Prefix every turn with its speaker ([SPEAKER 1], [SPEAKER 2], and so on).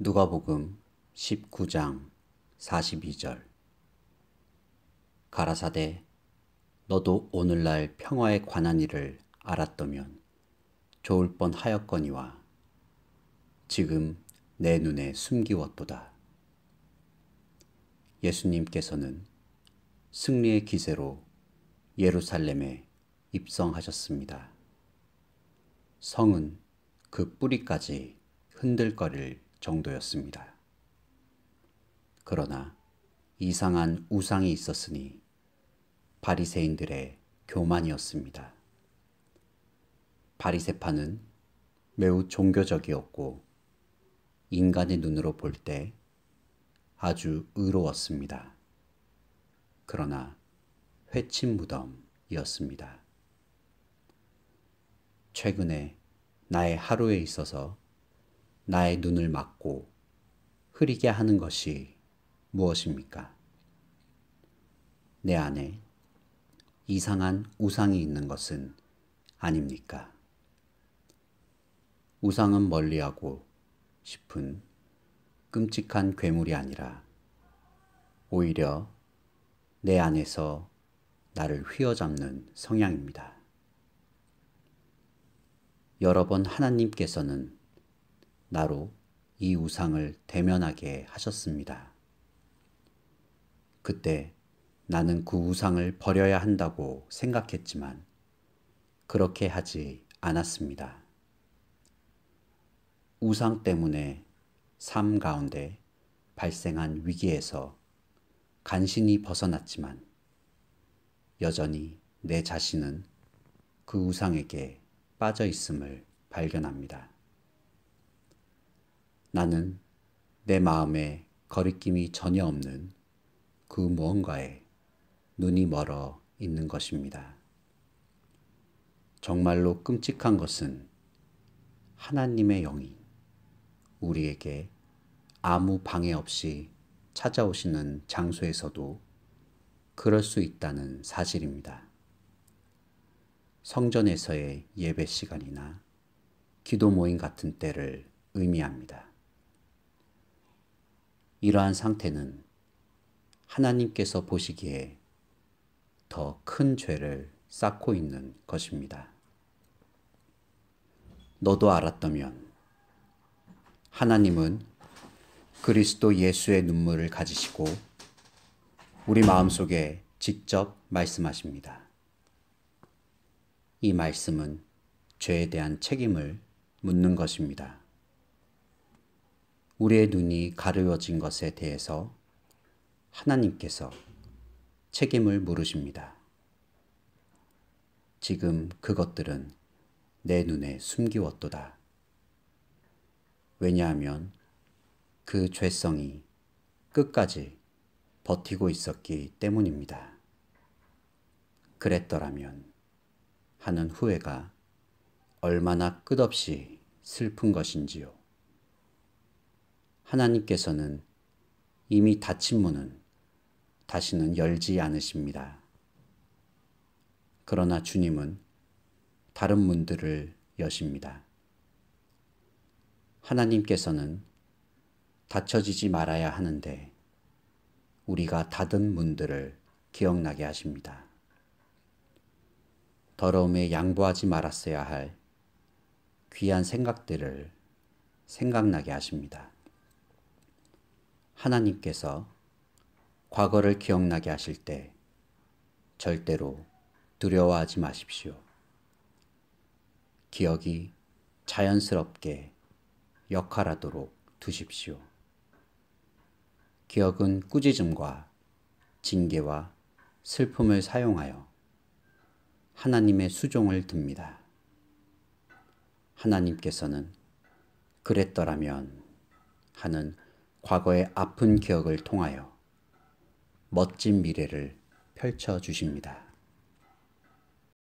[SPEAKER 1] 누가복음 19장 42절 가라사대 너도 오늘날 평화에 관한 일을 알았더면 좋을 뻔 하였거니와 지금 내 눈에 숨기웠도다. 예수님께서는 승리의 기세로 예루살렘에 입성하셨습니다. 성은 그 뿌리까지 흔들거릴 정도였습니다. 그러나 이상한 우상이 있었으니 바리새인들의 교만이었습니다. 바리새파는 매우 종교적이었고 인간의 눈으로 볼 때 아주 의로웠습니다. 그러나 회침 무덤이었습니다. 최근에 나의 하루에 있어서 나의 눈을 막고 흐리게 하는 것이 무엇입니까? 내 안에 이상한 우상이 있는 것은 아닙니까? 우상은 멀리하고 싶은 끔찍한 괴물이 아니라 오히려 내 안에서 나를 휘어잡는 성향입니다. 여러 번 하나님께서는 나로 이 우상을 대면하게 하셨습니다. 그때 나는 그 우상을 버려야 한다고 생각했지만 그렇게 하지 않았습니다. 우상 때문에 삶 가운데 발생한 위기에서 간신히 벗어났지만 여전히 내 자신은 그 우상에게 빠져 있음을 발견합니다. 나는 내 마음에 거리낌이 전혀 없는 그 무언가에 눈이 멀어 있는 것입니다. 정말로 끔찍한 것은 하나님의 영이 우리에게 아무 방해 없이 찾아오시는 장소에서도 그럴 수 있다는 사실입니다. 성전에서의 예배 시간이나 기도 모임 같은 때를 의미합니다. 이러한 상태는 하나님께서 보시기에 더 큰 죄를 쌓고 있는 것입니다. 너도 알았다면 하나님은 그리스도 예수의 눈물을 가지시고 우리 마음속에 직접 말씀하십니다. 이 말씀은 죄에 대한 책임을 묻는 것입니다. 우리의 눈이 가려워진 것에 대해서 하나님께서 책임을 물으십니다. 지금 그것들은 내 눈에 숨기웠도다. 왜냐하면 그 죄성이 끝까지 버티고 있었기 때문입니다. 그랬더라면 하는 후회가 얼마나 끝없이 슬픈 것인지요. 하나님께서는 이미 닫힌 문은 다시는 열지 않으십니다. 그러나 주님은 다른 문들을 여십니다. 하나님께서는 닫혀지지 말아야 하는데 우리가 닫은 문들을 기억나게 하십니다. 더러움에 양보하지 말았어야 할 귀한 생각들을 생각나게 하십니다. 하나님께서 과거를 기억나게 하실 때 절대로 두려워하지 마십시오. 기억이 자연스럽게 역할하도록 두십시오. 기억은 꾸짖음과 징계와 슬픔을 사용하여 하나님의 수종을 듭니다. 하나님께서는 그랬더라면 하는 과거의 아픈 기억을 통하여 멋진 미래를 펼쳐 주십니다.